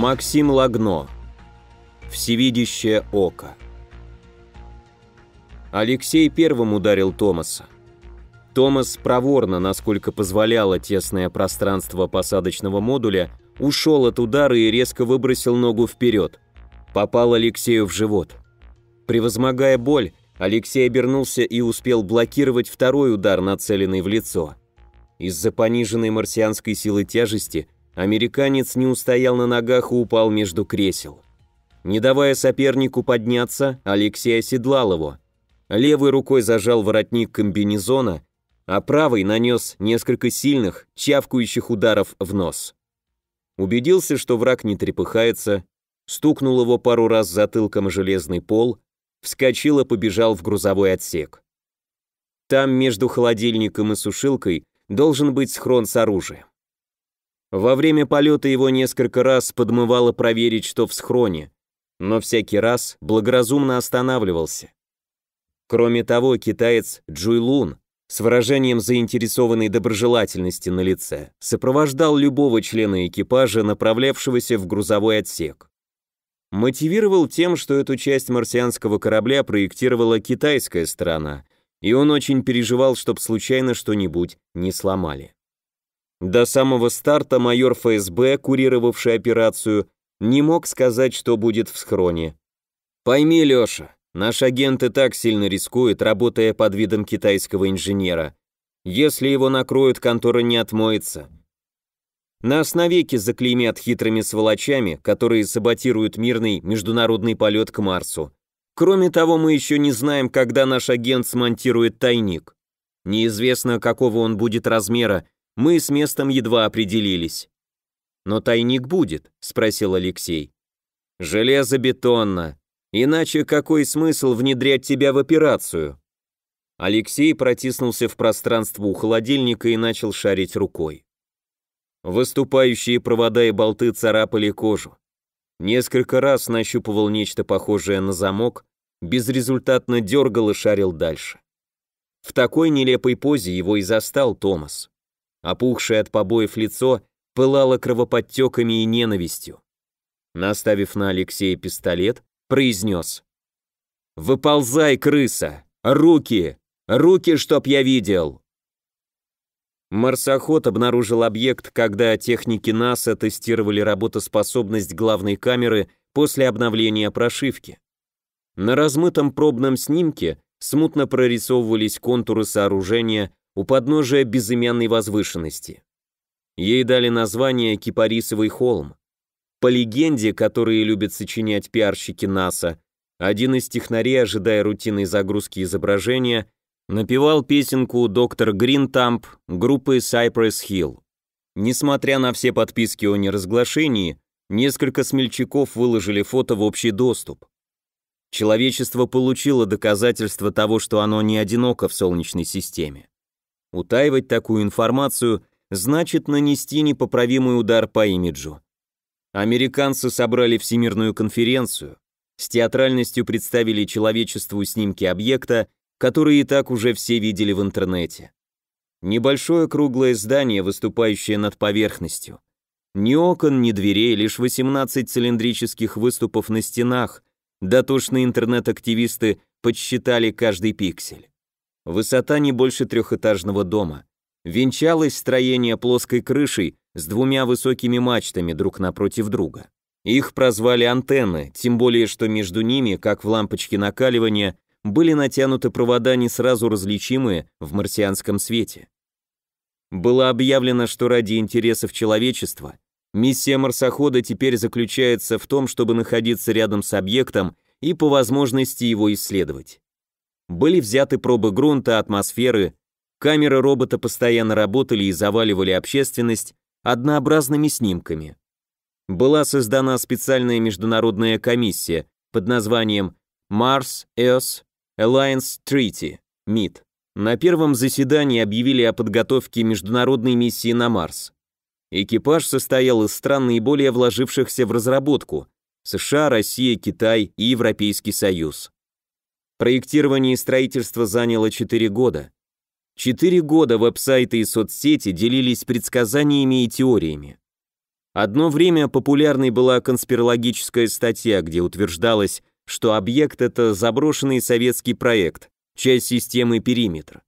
Максим Лагно. Всевидящее око. Алексей первым ударил Томаса. Томас проворно, насколько позволяло тесное пространство посадочного модуля, ушел от удара и резко выбросил ногу вперед. Попал Алексею в живот. Превозмогая боль, Алексей обернулся и успел блокировать второй удар, нацеленный в лицо. Из-за пониженной марсианской силы тяжести – Американец не устоял на ногах и упал между кресел. Не давая сопернику подняться, Алексей оседлал его. Левой рукой зажал воротник комбинезона, а правой нанес несколько сильных, чавкающих ударов в нос. Убедился, что враг не трепыхается, стукнул его пару раз затылком железный пол, вскочил и побежал в грузовой отсек. Там между холодильником и сушилкой должен быть схрон с оружием. Во время полета его несколько раз подмывало проверить, что в схроне, но всякий раз благоразумно останавливался. Кроме того, китаец Лун с выражением заинтересованной доброжелательности на лице сопровождал любого члена экипажа, направлявшегося в грузовой отсек. Мотивировал тем, что эту часть марсианского корабля проектировала китайская сторона, и он очень переживал, чтобы случайно что-нибудь не сломали. До самого старта майор ФСБ, курировавший операцию, не мог сказать, что будет в схроне. «Пойми, Лёша, наш агент и так сильно рискует, работая под видом китайского инженера. Если его накроют, контора не отмоется. Нас навеки заклеймят хитрыми сволочами, которые саботируют мирный международный полет к Марсу. Кроме того, мы еще не знаем, когда наш агент смонтирует тайник. Неизвестно, какого он будет размера, мы с местом едва определились. «Но тайник будет?» — спросил Алексей. «Железобетонно. Иначе какой смысл внедрять тебя в операцию?» Алексей протиснулся в пространство у холодильника и начал шарить рукой. Выступающие провода и болты царапали кожу. Несколько раз нащупывал нечто похожее на замок, безрезультатно дергал и шарил дальше. В такой нелепой позе его и застал Томас. Опухшее от побоев лицо пылало кровоподтеками и ненавистью. Наставив на Алексея пистолет, произнес. «Выползай, крыса! Руки! Руки, чтоб я видел!» Марсоход обнаружил объект, когда техники НАСА тестировали работоспособность главной камеры после обновления прошивки. На размытом пробном снимке смутно прорисовывались контуры сооружения у подножия безымянной возвышенности. Ей дали название Кипарисовый холм. По легенде, которые любят сочинять пиарщики НАСА, один из технарей, ожидая рутинной загрузки изображения, напевал песенку «Доктор Гринтамп» группы Cypress Hill. Несмотря на все подписки о неразглашении, несколько смельчаков выложили фото в общий доступ. Человечество получило доказательство того, что оно не одиноко в Солнечной системе. Утаивать такую информацию значит нанести непоправимый удар по имиджу. Американцы собрали всемирную конференцию, с театральностью представили человечеству снимки объекта, которые и так уже все видели в интернете. Небольшое круглое здание, выступающее над поверхностью. Ни окон, ни дверей, лишь 18 цилиндрических выступов на стенах. Дотошные интернет-активисты подсчитали каждый пиксель высота не больше трехэтажного дома. Венчалось строение плоской крышей с двумя высокими мачтами друг напротив друга. Их прозвали антенны, тем более что между ними, как в лампочке накаливания, были натянуты провода не сразу различимые в марсианском свете. Было объявлено, что ради интересов человечества миссия марсохода теперь заключается в том, чтобы находиться рядом с объектом и по возможности его исследовать. Были взяты пробы грунта, атмосферы, камеры робота постоянно работали и заваливали общественность однообразными снимками. Была создана специальная международная комиссия под названием Mars Earth Alliance Treaty, МИД. На первом заседании объявили о подготовке международной миссии на Марс. Экипаж состоял из стран, наиболее вложившихся в разработку – США, Россия, Китай и Европейский Союз. Проектирование и строительство заняло 4 года. Четыре года веб-сайты и соцсети делились предсказаниями и теориями. Одно время популярной была конспирологическая статья, где утверждалось, что объект — это заброшенный советский проект, часть системы «Периметр».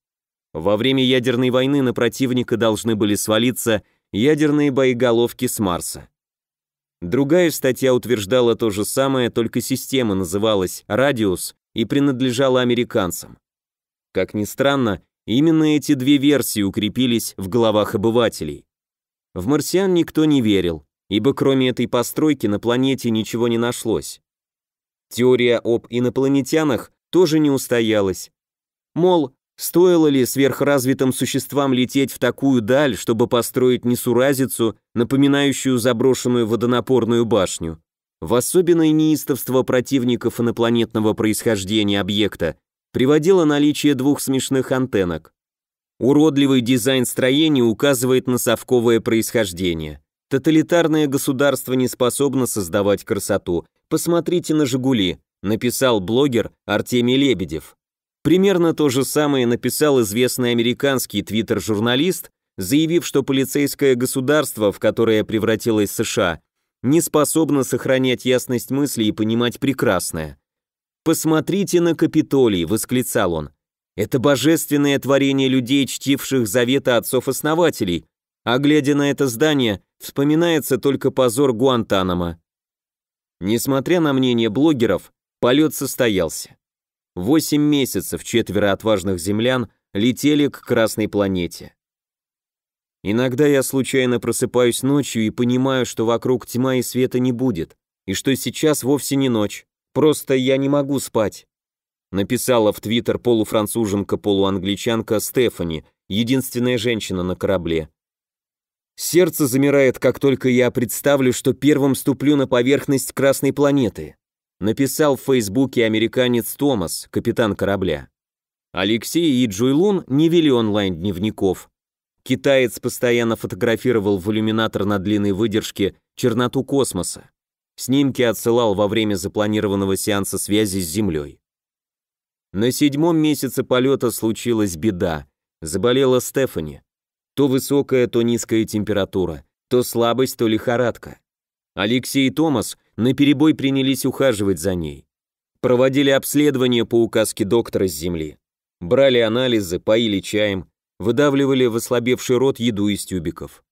Во время ядерной войны на противника должны были свалиться ядерные боеголовки с Марса. Другая статья утверждала то же самое, только система называлась «Радиус», и принадлежала американцам. Как ни странно, именно эти две версии укрепились в головах обывателей. В марсиан никто не верил, ибо кроме этой постройки на планете ничего не нашлось. Теория об инопланетянах тоже не устоялась. Мол, стоило ли сверхразвитым существам лететь в такую даль, чтобы построить несуразицу, напоминающую заброшенную водонапорную башню? В особенное неистовство противников инопланетного происхождения объекта приводило наличие двух смешных антеннок. Уродливый дизайн строения указывает на совковое происхождение. Тоталитарное государство не способно создавать красоту. Посмотрите на «Жигули», написал блогер Артемий Лебедев. Примерно то же самое написал известный американский твиттер-журналист, заявив, что полицейское государство, в которое превратилось США, не способна сохранять ясность мысли и понимать прекрасное. «Посмотрите на Капитолий!» — восклицал он. «Это божественное творение людей, чтивших завета отцов-основателей, а глядя на это здание, вспоминается только позор Гуантанамо». Несмотря на мнение блогеров, полет состоялся. Восемь месяцев четверо отважных землян летели к Красной планете. Иногда я случайно просыпаюсь ночью и понимаю, что вокруг тьма и света не будет, и что сейчас вовсе не ночь. Просто я не могу спать. Написала в Твиттер полуфранцуженка-полуангличанка Стефани, единственная женщина на корабле. Сердце замирает, как только я представлю, что первым ступлю на поверхность Красной планеты. Написал в Фейсбуке американец Томас, капитан корабля. Алексей и Джуйлун не вели онлайн-дневников, Китаец постоянно фотографировал в иллюминатор на длинной выдержке черноту космоса. Снимки отсылал во время запланированного сеанса связи с Землей. На седьмом месяце полета случилась беда. Заболела Стефани. То высокая, то низкая температура, то слабость, то лихорадка. Алексей и Томас наперебой принялись ухаживать за ней. Проводили обследование по указке доктора с Земли. Брали анализы, поили чаем, выдавливали в ослабевший рот еду из тюбиков.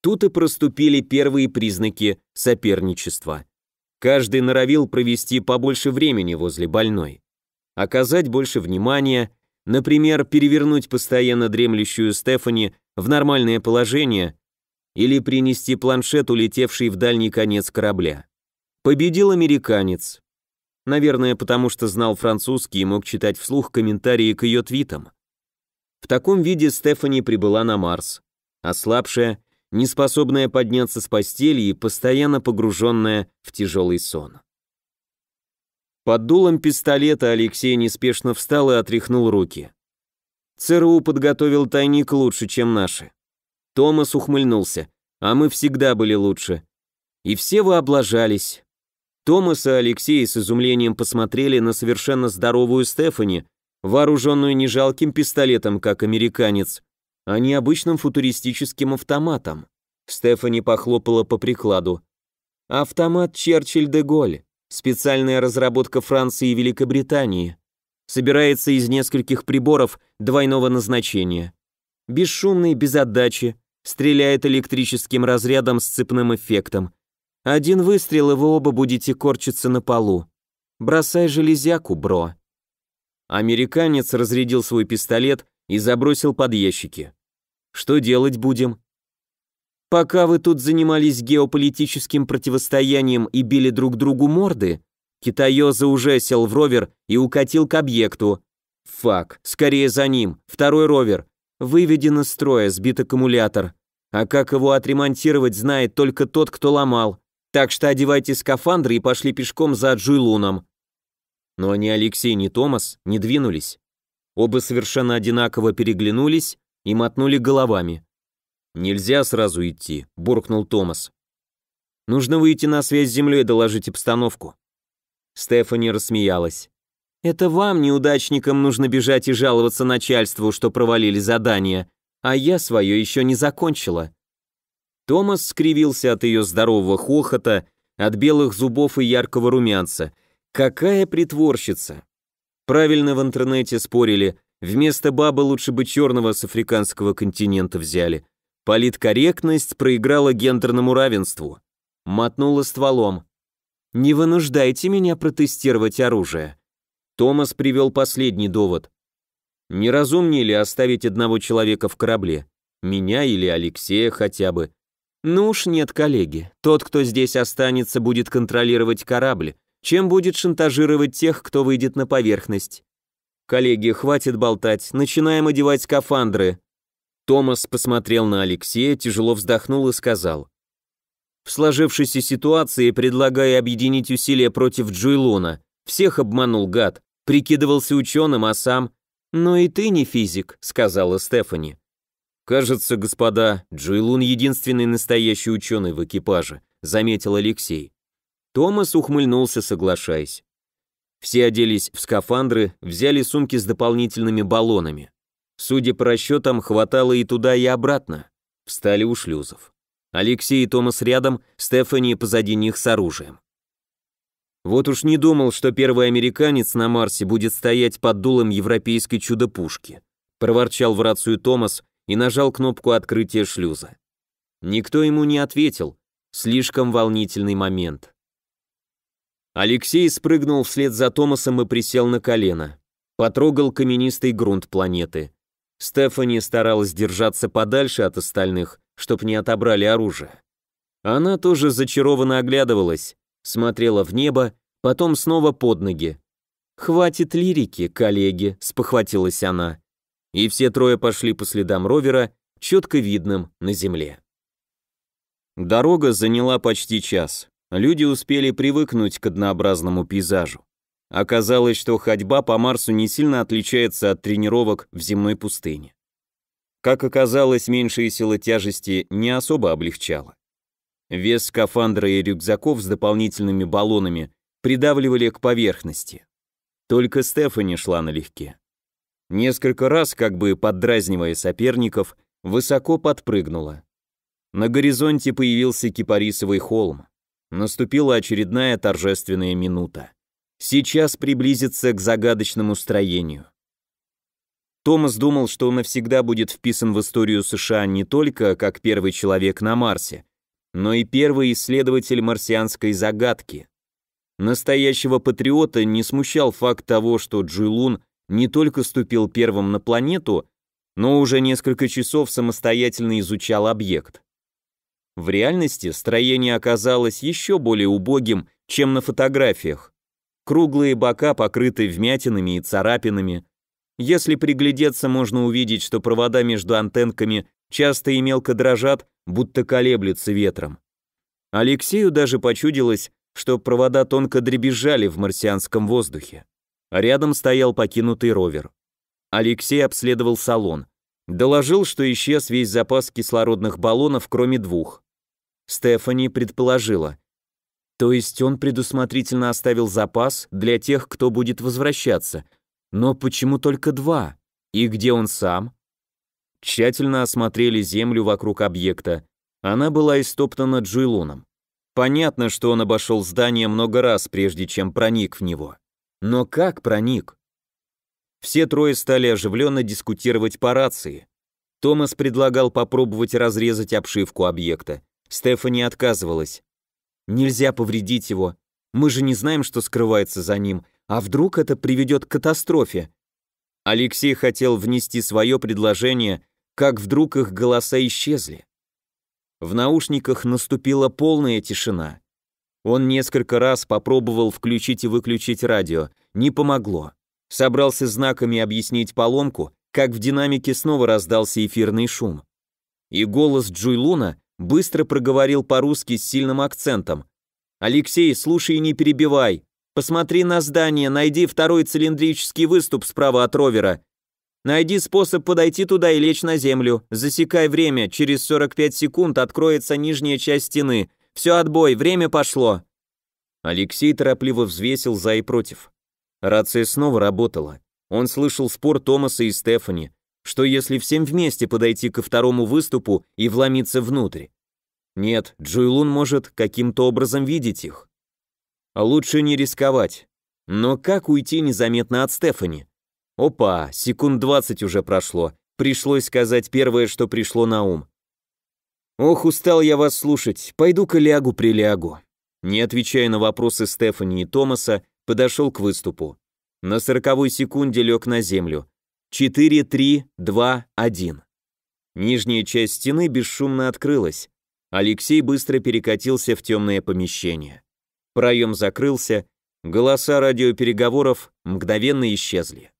Тут и проступили первые признаки соперничества. Каждый норовил провести побольше времени возле больной, оказать больше внимания, например, перевернуть постоянно дремлющую Стефани в нормальное положение или принести планшет, улетевший в дальний конец корабля. Победил американец. Наверное, потому что знал французский и мог читать вслух комментарии к ее твитам. В таком виде Стефани прибыла на Марс. Ослабшая, неспособная подняться с постели и постоянно погруженная в тяжелый сон. Под дулом пистолета Алексей неспешно встал и отряхнул руки. ЦРУ подготовил тайник лучше, чем наши. Томас ухмыльнулся. А мы всегда были лучше. И все вы облажались. Томас и Алексей с изумлением посмотрели на совершенно здоровую Стефани, вооруженную не жалким пистолетом, как американец, а необычным футуристическим автоматом. Стефани похлопала по прикладу. Автомат Черчилль де Голь. Специальная разработка Франции и Великобритании. Собирается из нескольких приборов двойного назначения. Бесшумный, без отдачи, стреляет электрическим разрядом с цепным эффектом. Один выстрел, и вы оба будете корчиться на полу. Бросай железяку, бро. Американец разрядил свой пистолет и забросил под ящики. Что делать будем? Пока вы тут занимались геополитическим противостоянием и били друг другу морды, Китайоза уже сел в ровер и укатил к объекту. Фак, скорее за ним, второй ровер. Выведен из строя, сбит аккумулятор. А как его отремонтировать, знает только тот, кто ломал. Так что одевайте скафандры и пошли пешком за Джуйлуном но ни Алексей, ни Томас не двинулись. Оба совершенно одинаково переглянулись и мотнули головами. «Нельзя сразу идти», — буркнул Томас. «Нужно выйти на связь с землей и доложить обстановку». Стефани рассмеялась. «Это вам, неудачникам, нужно бежать и жаловаться начальству, что провалили задание, а я свое еще не закончила». Томас скривился от ее здорового хохота, от белых зубов и яркого румянца — Какая притворщица? Правильно в интернете спорили, вместо бабы лучше бы черного с африканского континента взяли. Политкорректность проиграла гендерному равенству. Мотнула стволом. «Не вынуждайте меня протестировать оружие». Томас привел последний довод. «Неразумнее ли оставить одного человека в корабле? Меня или Алексея хотя бы?» «Ну уж нет, коллеги. Тот, кто здесь останется, будет контролировать корабль чем будет шантажировать тех, кто выйдет на поверхность. Коллеги, хватит болтать, начинаем одевать скафандры. Томас посмотрел на Алексея, тяжело вздохнул и сказал: В сложившейся ситуации предлагая объединить усилия против Джуйлона. Всех обманул гад, прикидывался ученым, а сам «Но и ты не физик», — сказала Стефани. «Кажется, господа, Джуйлун — единственный настоящий ученый в экипаже», — заметил Алексей. Томас ухмыльнулся, соглашаясь. Все оделись в скафандры, взяли сумки с дополнительными баллонами. Судя по расчетам, хватало и туда, и обратно. Встали у шлюзов. Алексей и Томас рядом, Стефани позади них с оружием. Вот уж не думал, что первый американец на Марсе будет стоять под дулом европейской чудо-пушки. Проворчал в рацию Томас и нажал кнопку открытия шлюза. Никто ему не ответил. Слишком волнительный момент. Алексей спрыгнул вслед за Томасом и присел на колено. Потрогал каменистый грунт планеты. Стефани старалась держаться подальше от остальных, чтоб не отобрали оружие. Она тоже зачарованно оглядывалась, смотрела в небо, потом снова под ноги. «Хватит лирики, коллеги», — спохватилась она. И все трое пошли по следам ровера, четко видным на земле. Дорога заняла почти час. Люди успели привыкнуть к однообразному пейзажу. Оказалось, что ходьба по Марсу не сильно отличается от тренировок в земной пустыне. Как оказалось, меньшая сила тяжести не особо облегчала. Вес скафандра и рюкзаков с дополнительными баллонами придавливали к поверхности. Только Стефани шла налегке. Несколько раз, как бы поддразнивая соперников, высоко подпрыгнула. На горизонте появился кипарисовый холм. Наступила очередная торжественная минута. Сейчас приблизится к загадочному строению. Томас думал, что он навсегда будет вписан в историю США не только как первый человек на Марсе, но и первый исследователь марсианской загадки. Настоящего патриота не смущал факт того, что Джилун не только ступил первым на планету, но уже несколько часов самостоятельно изучал объект. В реальности строение оказалось еще более убогим, чем на фотографиях. Круглые бока покрыты вмятинами и царапинами. Если приглядеться, можно увидеть, что провода между антенками часто и мелко дрожат, будто колеблются ветром. Алексею даже почудилось, что провода тонко дребезжали в марсианском воздухе. Рядом стоял покинутый ровер. Алексей обследовал салон. Доложил, что исчез весь запас кислородных баллонов, кроме двух. Стефани предположила. То есть он предусмотрительно оставил запас для тех, кто будет возвращаться. Но почему только два? И где он сам? Тщательно осмотрели землю вокруг объекта. Она была истоптана джуйлуном. Понятно, что он обошел здание много раз, прежде чем проник в него. Но как проник? Все трое стали оживленно дискутировать по рации. Томас предлагал попробовать разрезать обшивку объекта. Стефани отказывалась. «Нельзя повредить его. Мы же не знаем, что скрывается за ним. А вдруг это приведет к катастрофе?» Алексей хотел внести свое предложение, как вдруг их голоса исчезли. В наушниках наступила полная тишина. Он несколько раз попробовал включить и выключить радио. Не помогло. Собрался знаками объяснить поломку, как в динамике снова раздался эфирный шум. И голос Джуйлуна быстро проговорил по-русски с сильным акцентом. «Алексей, слушай и не перебивай. Посмотри на здание, найди второй цилиндрический выступ справа от ровера. Найди способ подойти туда и лечь на землю. Засекай время, через 45 секунд откроется нижняя часть стены. Все, отбой, время пошло». Алексей торопливо взвесил за и против. Рация снова работала. Он слышал спор Томаса и Стефани, что если всем вместе подойти ко второму выступу и вломиться внутрь? Нет, Джуйлун может каким-то образом видеть их. А лучше не рисковать. Но как уйти незаметно от Стефани? Опа, секунд двадцать уже прошло. Пришлось сказать первое, что пришло на ум. Ох, устал я вас слушать. Пойду-ка лягу-прилягу. Не отвечая на вопросы Стефани и Томаса, подошел к выступу. На сороковой секунде лег на землю. 4, 3, 2, 1. Нижняя часть стены бесшумно открылась. Алексей быстро перекатился в темное помещение. Проем закрылся, голоса радиопереговоров мгновенно исчезли.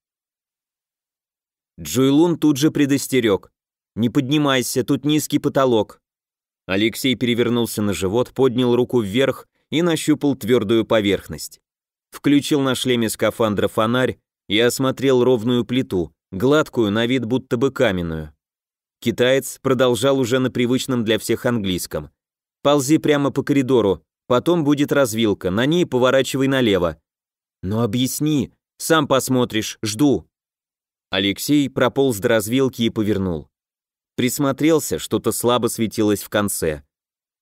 Джуйлун тут же предостерег. «Не поднимайся, тут низкий потолок». Алексей перевернулся на живот, поднял руку вверх и нащупал твердую поверхность. Включил на шлеме скафандра фонарь и осмотрел ровную плиту, гладкую, на вид будто бы каменную. Китаец продолжал уже на привычном для всех английском. «Ползи прямо по коридору, потом будет развилка, на ней поворачивай налево». «Ну объясни, сам посмотришь, жду». Алексей прополз до развилки и повернул. Присмотрелся, что-то слабо светилось в конце.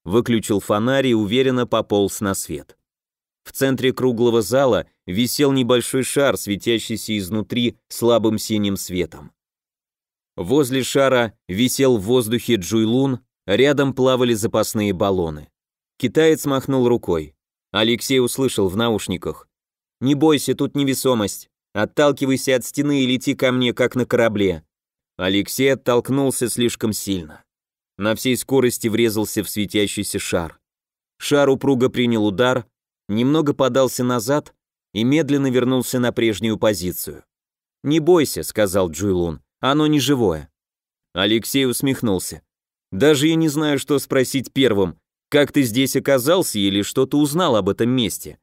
Выключил фонарь и уверенно пополз на свет. В центре круглого зала висел небольшой шар, светящийся изнутри слабым синим светом. Возле шара висел в воздухе Джуйлун, рядом плавали запасные баллоны. Китаец махнул рукой. Алексей услышал в наушниках. «Не бойся, тут невесомость. Отталкивайся от стены и лети ко мне, как на корабле». Алексей оттолкнулся слишком сильно. На всей скорости врезался в светящийся шар. Шар упруго принял удар, немного подался назад, и медленно вернулся на прежнюю позицию. «Не бойся», — сказал Джуйлун, — «оно не живое». Алексей усмехнулся. «Даже я не знаю, что спросить первым. Как ты здесь оказался или что ты узнал об этом месте?»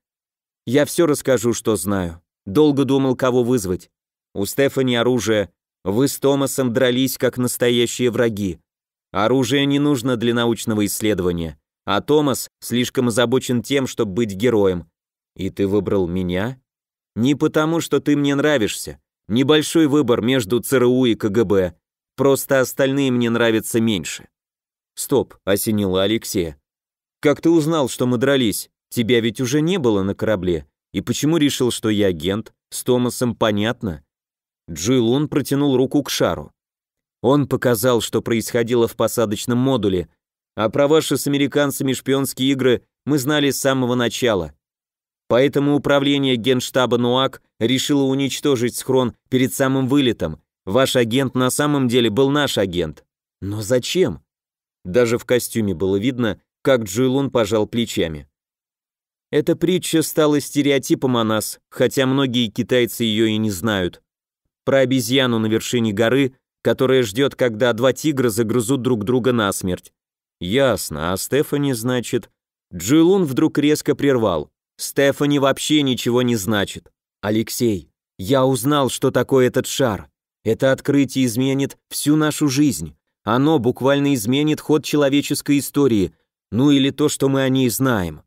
«Я все расскажу, что знаю. Долго думал, кого вызвать. У Стефани оружие. Вы с Томасом дрались, как настоящие враги. Оружие не нужно для научного исследования, а Томас слишком озабочен тем, чтобы быть героем. И ты выбрал меня? Не потому, что ты мне нравишься. Небольшой выбор между ЦРУ и КГБ. Просто остальные мне нравятся меньше. Стоп, осенила Алексея. Как ты узнал, что мы дрались? Тебя ведь уже не было на корабле. И почему решил, что я агент? С Томасом понятно. Джилун протянул руку к шару. Он показал, что происходило в посадочном модуле, а про ваши с американцами шпионские игры мы знали с самого начала. Поэтому управление генштаба НУАК решило уничтожить схрон перед самым вылетом. Ваш агент на самом деле был наш агент. Но зачем? Даже в костюме было видно, как Джуйлун пожал плечами. Эта притча стала стереотипом о нас, хотя многие китайцы ее и не знают. Про обезьяну на вершине горы, которая ждет, когда два тигра загрызут друг друга насмерть. Ясно, а Стефани, значит... Джуйлун вдруг резко прервал. Стефани вообще ничего не значит. Алексей, я узнал, что такое этот шар. Это открытие изменит всю нашу жизнь. Оно буквально изменит ход человеческой истории, ну или то, что мы о ней знаем.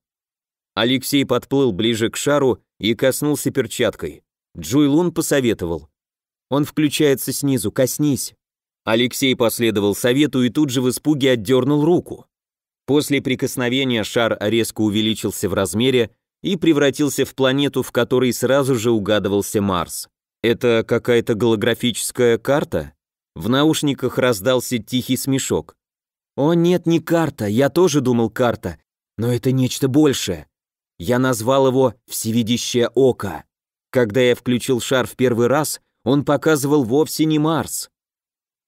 Алексей подплыл ближе к шару и коснулся перчаткой. Джуй Лун посоветовал. Он включается снизу, коснись. Алексей последовал совету и тут же в испуге отдернул руку. После прикосновения шар резко увеличился в размере, и превратился в планету, в которой сразу же угадывался Марс. «Это какая-то голографическая карта?» В наушниках раздался тихий смешок. «О, нет, не карта, я тоже думал карта, но это нечто большее. Я назвал его «Всевидящее око». Когда я включил шар в первый раз, он показывал вовсе не Марс.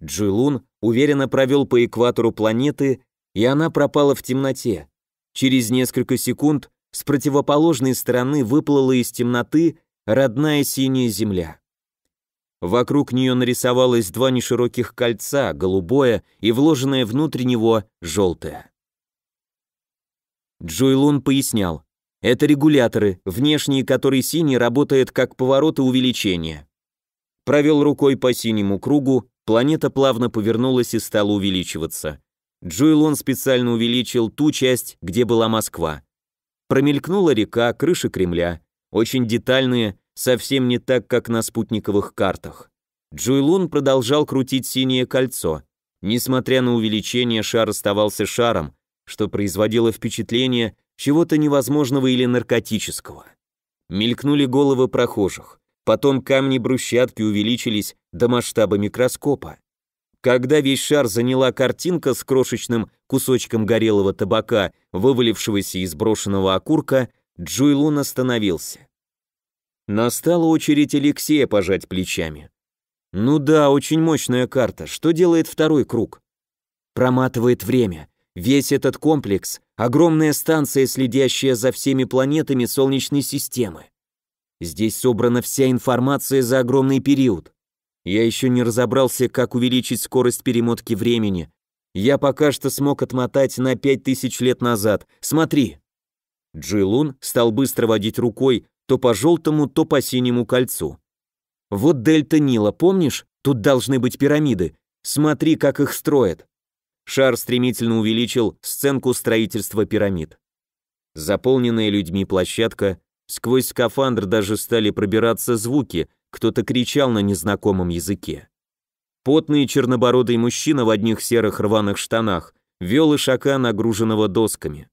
Джилун уверенно провел по экватору планеты, и она пропала в темноте. Через несколько секунд с противоположной стороны выплыла из темноты родная синяя земля. Вокруг нее нарисовалось два нешироких кольца, голубое и вложенное внутрь него желтое. Джойлун пояснял. Это регуляторы, внешние, которые синий работает как повороты увеличения. Провел рукой по синему кругу, планета плавно повернулась и стала увеличиваться. Джойлон специально увеличил ту часть, где была Москва. Промелькнула река, крыша Кремля, очень детальные, совсем не так, как на спутниковых картах. Джуйлун продолжал крутить синее кольцо. Несмотря на увеличение, шар оставался шаром, что производило впечатление чего-то невозможного или наркотического. Мелькнули головы прохожих. Потом камни брусчатки увеличились до масштаба микроскопа. Когда весь шар заняла картинка с крошечным кусочком горелого табака, вывалившегося из брошенного окурка, Джуйлун остановился. Настала очередь Алексея пожать плечами. «Ну да, очень мощная карта. Что делает второй круг?» «Проматывает время. Весь этот комплекс — огромная станция, следящая за всеми планетами Солнечной системы. Здесь собрана вся информация за огромный период. Я еще не разобрался, как увеличить скорость перемотки времени, я пока что смог отмотать на пять тысяч лет назад. Смотри!» Джилун стал быстро водить рукой то по желтому, то по синему кольцу. «Вот дельта Нила, помнишь? Тут должны быть пирамиды. Смотри, как их строят!» Шар стремительно увеличил сценку строительства пирамид. Заполненная людьми площадка, сквозь скафандр даже стали пробираться звуки, кто-то кричал на незнакомом языке. Потный чернобородый мужчина в одних серых рваных штанах вел ишака, нагруженного досками.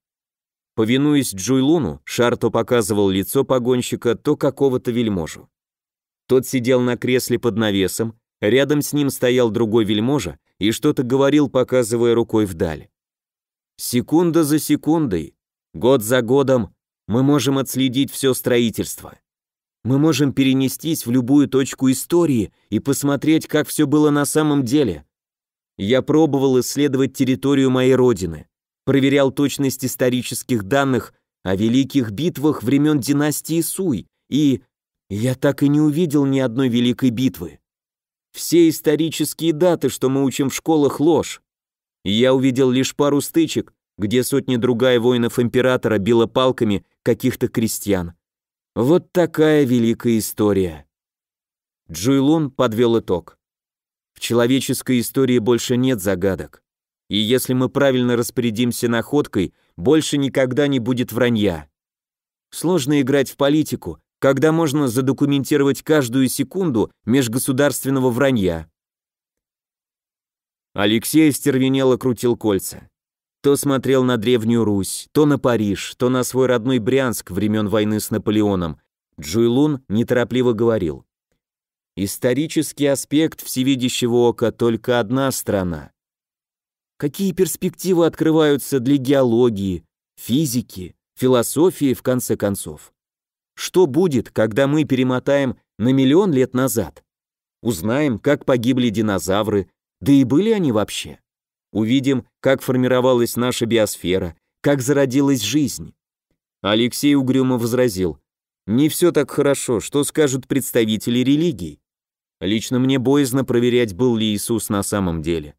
Повинуясь Джуйлуну, шар то показывал лицо погонщика, то какого-то вельможу. Тот сидел на кресле под навесом, рядом с ним стоял другой вельможа и что-то говорил, показывая рукой вдаль. Секунда за секундой, год за годом мы можем отследить все строительство. Мы можем перенестись в любую точку истории и посмотреть, как все было на самом деле. Я пробовал исследовать территорию моей родины, проверял точность исторических данных о великих битвах времен династии Суй, и я так и не увидел ни одной великой битвы. Все исторические даты, что мы учим в школах, ложь. Я увидел лишь пару стычек, где сотни другая воинов императора била палками каких-то крестьян. Вот такая великая история. Джуйлун подвел итог. В человеческой истории больше нет загадок. И если мы правильно распорядимся находкой, больше никогда не будет вранья. Сложно играть в политику, когда можно задокументировать каждую секунду межгосударственного вранья. Алексей стервенело крутил кольца. То смотрел на Древнюю Русь, то на Париж, то на свой родной Брянск времен войны с Наполеоном. Джуйлун неторопливо говорил. «Исторический аспект всевидящего ока – только одна страна. Какие перспективы открываются для геологии, физики, философии, в конце концов? Что будет, когда мы перемотаем на миллион лет назад? Узнаем, как погибли динозавры, да и были они вообще?» увидим, как формировалась наша биосфера, как зародилась жизнь. Алексей угрюмо возразил, не все так хорошо, что скажут представители религий. Лично мне боязно проверять, был ли Иисус на самом деле.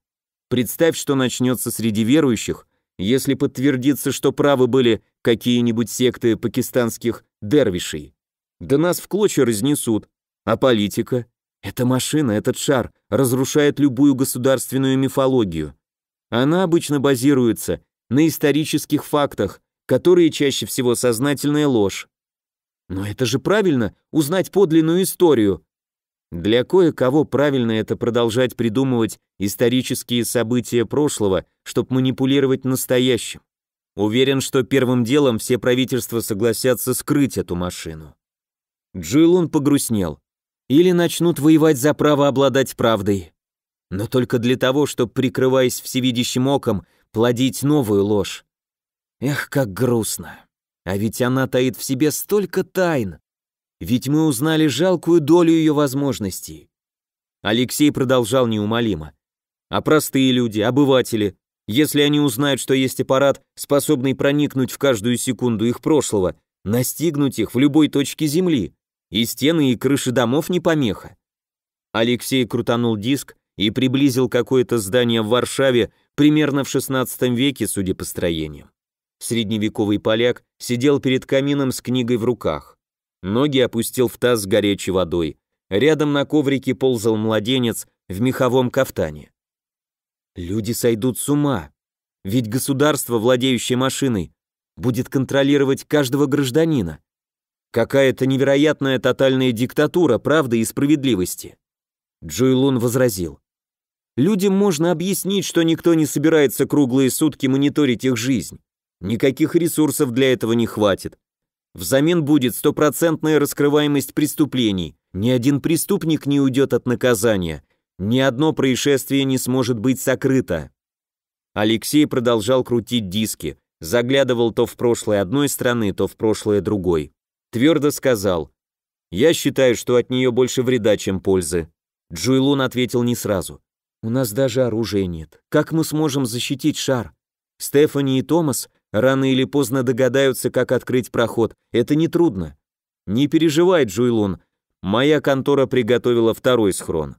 Представь, что начнется среди верующих, если подтвердится, что правы были какие-нибудь секты пакистанских дервишей. Да нас в клочья разнесут. А политика? Эта машина, этот шар разрушает любую государственную мифологию. Она обычно базируется на исторических фактах, которые чаще всего сознательная ложь. Но это же правильно, узнать подлинную историю. Для кое-кого правильно это продолжать придумывать исторические события прошлого, чтобы манипулировать настоящим. Уверен, что первым делом все правительства согласятся скрыть эту машину. Джилл он погрустнел. Или начнут воевать за право обладать правдой но только для того, чтобы, прикрываясь всевидящим оком, плодить новую ложь. Эх, как грустно. А ведь она таит в себе столько тайн. Ведь мы узнали жалкую долю ее возможностей. Алексей продолжал неумолимо. А простые люди, обыватели, если они узнают, что есть аппарат, способный проникнуть в каждую секунду их прошлого, настигнуть их в любой точке Земли, и стены и крыши домов не помеха. Алексей крутанул диск, и приблизил какое-то здание в Варшаве примерно в XVI веке, судя по строениям. Средневековый поляк сидел перед камином с книгой в руках. Ноги опустил в таз с горячей водой. Рядом на коврике ползал младенец в меховом кафтане. Люди сойдут с ума. Ведь государство, владеющее машиной, будет контролировать каждого гражданина. Какая-то невероятная тотальная диктатура правды и справедливости. Джуйлун возразил. Людям можно объяснить, что никто не собирается круглые сутки мониторить их жизнь. Никаких ресурсов для этого не хватит. Взамен будет стопроцентная раскрываемость преступлений. Ни один преступник не уйдет от наказания. Ни одно происшествие не сможет быть сокрыто. Алексей продолжал крутить диски, заглядывал то в прошлое одной страны, то в прошлое другой. Твердо сказал, «Я считаю, что от нее больше вреда, чем пользы». Джуйлун ответил не сразу. У нас даже оружия нет. Как мы сможем защитить шар? Стефани и Томас рано или поздно догадаются, как открыть проход. Это нетрудно. Не переживай, Джуйлун. Моя контора приготовила второй схрон.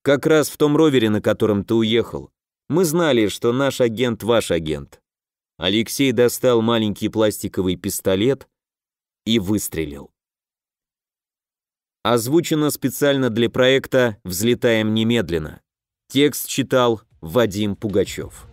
Как раз в том ровере, на котором ты уехал. Мы знали, что наш агент ваш агент. Алексей достал маленький пластиковый пистолет и выстрелил. Озвучено специально для проекта «Взлетаем немедленно». Текст читал Вадим Пугачев.